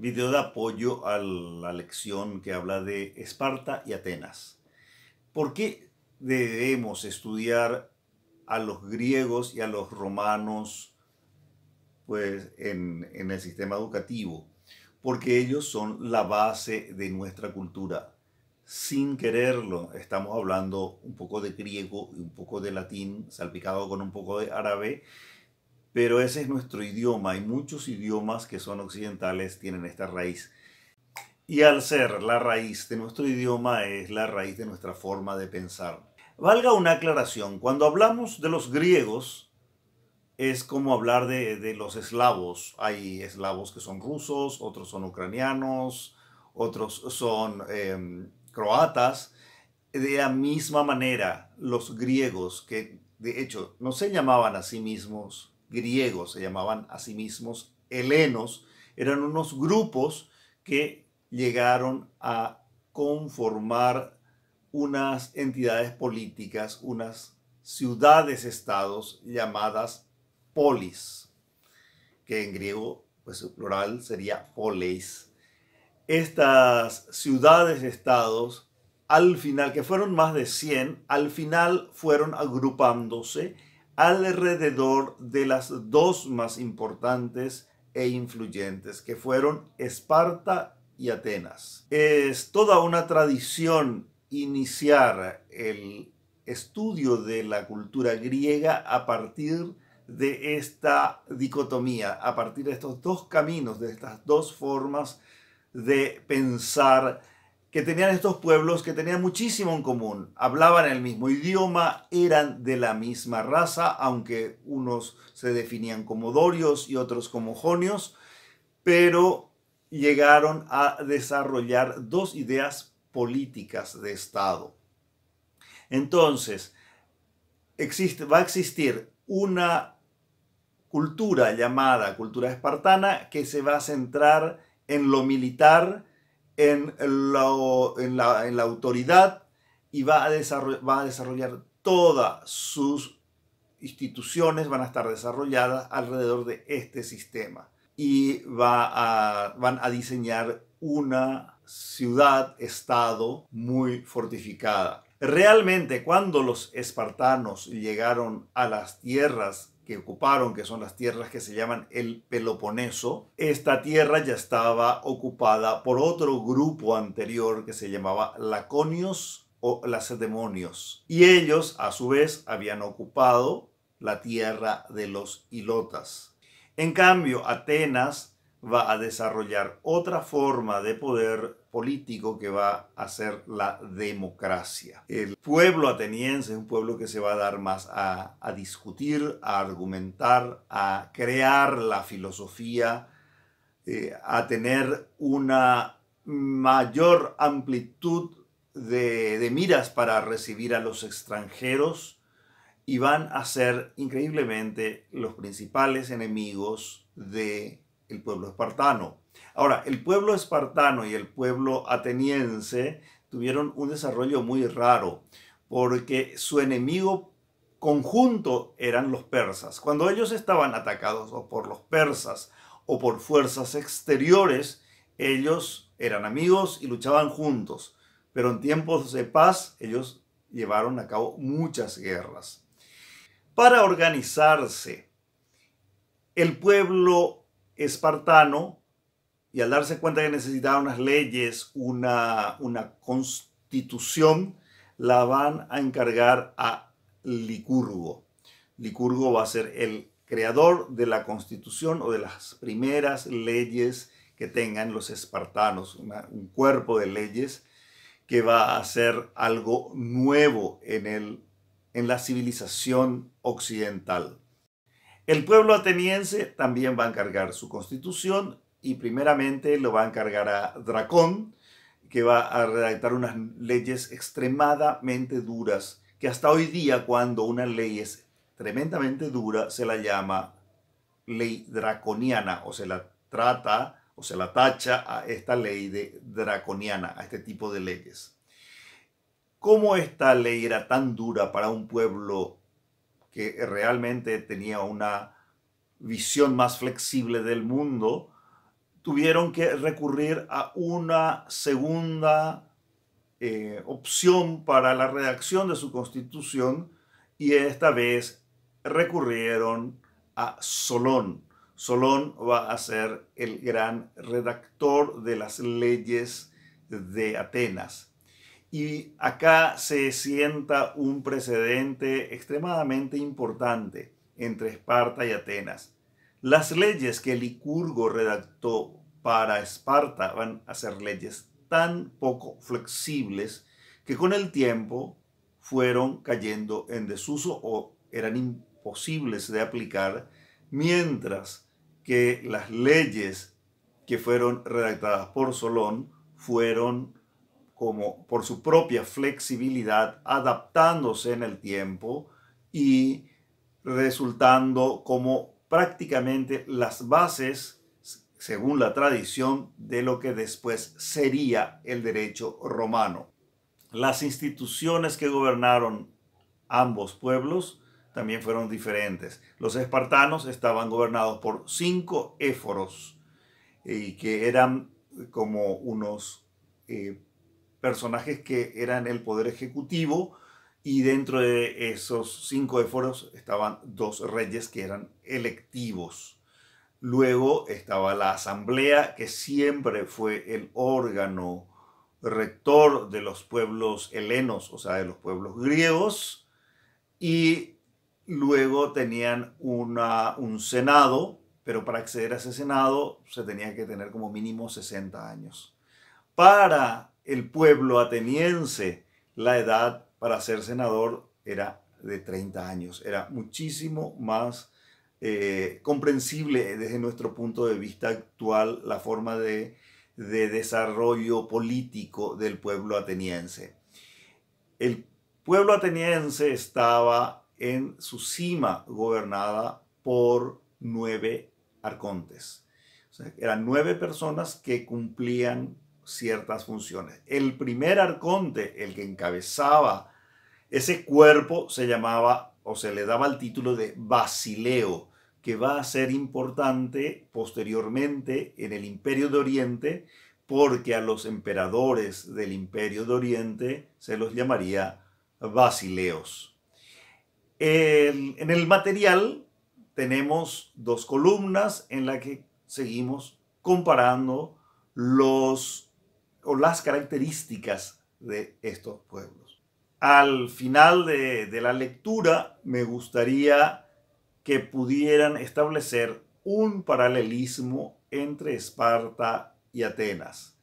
video de apoyo a la lección que habla de Esparta y Atenas. ¿Por qué debemos estudiar a los griegos y a los romanos pues, en, en el sistema educativo? Porque ellos son la base de nuestra cultura. Sin quererlo, estamos hablando un poco de griego y un poco de latín, salpicado con un poco de árabe, pero ese es nuestro idioma y muchos idiomas que son occidentales tienen esta raíz. Y al ser la raíz de nuestro idioma es la raíz de nuestra forma de pensar. Valga una aclaración, cuando hablamos de los griegos es como hablar de, los eslavos. Hay eslavos que son rusos, otros son ucranianos, otros son em, croatas. De la misma manera, los griegos, que de hecho no se llamaban a sí mismos griegos, se llamaban a sí mismos helenos, eran unos grupos que llegaron a conformar unas entidades políticas, unas ciudades-estados llamadas polis, que en griego, pues su plural sería polis. Estas ciudades-estados, al final, que fueron más de 100, al final fueron agrupándose alrededor de las dos más importantes e influyentes, que fueron Esparta y Atenas. Es toda una tradición iniciar el estudio de la cultura griega a partir de esta dicotomía, a partir de estos dos caminos, de estas dos formas de pensar que tenían estos pueblos que tenían muchísimo en común. Hablaban el mismo idioma, eran de la misma raza, aunque unos se definían como dorios y otros como jonios, pero llegaron a desarrollar dos ideas políticas de Estado. Entonces, existe, va a existir una cultura llamada cultura espartana que se va a centrar en lo militar, en la, en la, autoridad y va a, va a desarrollar todas sus instituciones, van a estar desarrolladas alrededor de este sistema y va a, van a diseñar una ciudad-estado muy fortificada. Realmente cuando los espartanos llegaron a las tierras que ocuparon, que son las tierras que se llaman el Peloponeso, esta tierra ya estaba ocupada por otro grupo anterior que se llamaba Laconios o Lacedemonios. Y ellos, a su vez, habían ocupado la tierra de los Ilotas. En cambio, Atenas va a desarrollar otra forma de poder político que va a ser la democracia. El pueblo ateniense es un pueblo que se va a dar más a, discutir, a argumentar, a crear la filosofía, eh, a tener una mayor amplitud de miras para recibir a los extranjeros y van a ser increíblemente los principales enemigos de el pueblo espartano. Ahora, el pueblo espartano y el pueblo ateniense tuvieron un desarrollo muy raro, porque su enemigo conjunto eran los persas. Cuando ellos estaban atacados o por los persas o por fuerzas exteriores, ellos eran amigos y luchaban juntos. Pero en tiempos de paz, ellos llevaron a cabo muchas guerras. Para organizarse, el pueblo espartano y al darse cuenta que necesitaba unas leyes, una, constitución, la van a encargar a Licurgo. Licurgo va a ser el creador de la constitución o de las primeras leyes que tengan los espartanos, un cuerpo de leyes que va a ser algo nuevo en, el, en la civilización occidental. El pueblo ateniense también va a encargar su constitución y primeramente lo va a encargar a Dracón, que va a redactar unas leyes extremadamente duras, que hasta hoy día cuando una ley es tremendamente dura se la llama ley draconiana o se la trata o se la tacha a esta ley de draconiana, a este tipo de leyes. ¿Cómo esta ley era tan dura para un pueblo que realmente tenía una visión más flexible del mundo, tuvieron que recurrir a una segunda eh, opción para la redacción de su constitución y esta vez recurrieron a Solón. Solón va a ser el gran redactor de las leyes de Atenas. Y acá se sienta un precedente extremadamente importante entre Esparta y Atenas. Las leyes que Licurgo redactó para Esparta van a ser leyes tan poco flexibles que con el tiempo fueron cayendo en desuso o eran imposibles de aplicar, mientras que las leyes que fueron redactadas por Solón fueron como por su propia flexibilidad, adaptándose en el tiempo y resultando como prácticamente las bases, según la tradición, de lo que después sería el derecho romano. Las instituciones que gobernaron ambos pueblos también fueron diferentes. Los espartanos estaban gobernados por cinco éforos eh, y que eran como unos eh, personajes que eran el poder ejecutivo y dentro de esos cinco éforos estaban dos reyes que eran electivos. Luego estaba la asamblea, que siempre fue el órgano rector de los pueblos helenos, o sea, de los pueblos griegos, y luego tenían una, un senado, pero para acceder a ese senado se tenía que tener como mínimo 60 años. Para el pueblo ateniense, la edad para ser senador era de 30 años. Era muchísimo más eh, comprensible desde nuestro punto de vista actual la forma de, desarrollo político del pueblo ateniense. El pueblo ateniense estaba en su cima gobernada por nueve arcontes. O sea, eran nueve personas que cumplían ciertas funciones. El primer arconte, el que encabezaba ese cuerpo, se llamaba o se le daba el título de Basileo, que va a ser importante posteriormente en el Imperio de Oriente, porque a los emperadores del Imperio de Oriente se los llamaría basileos. en el material tenemos dos columnas en las que seguimos comparando los o las características de estos pueblos. Al final de, la lectura me gustaría que pudieran establecer un paralelismo entre Esparta y Atenas.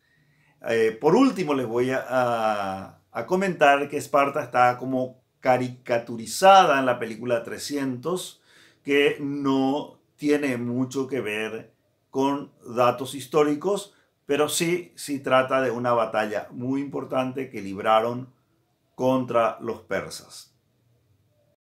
Eh, por último, les voy a, a, comentar que Esparta está como caricaturizada en la película 300, que no tiene mucho que ver con datos históricos, pero sí, sí trata de una batalla muy importante que libraron contra los persas.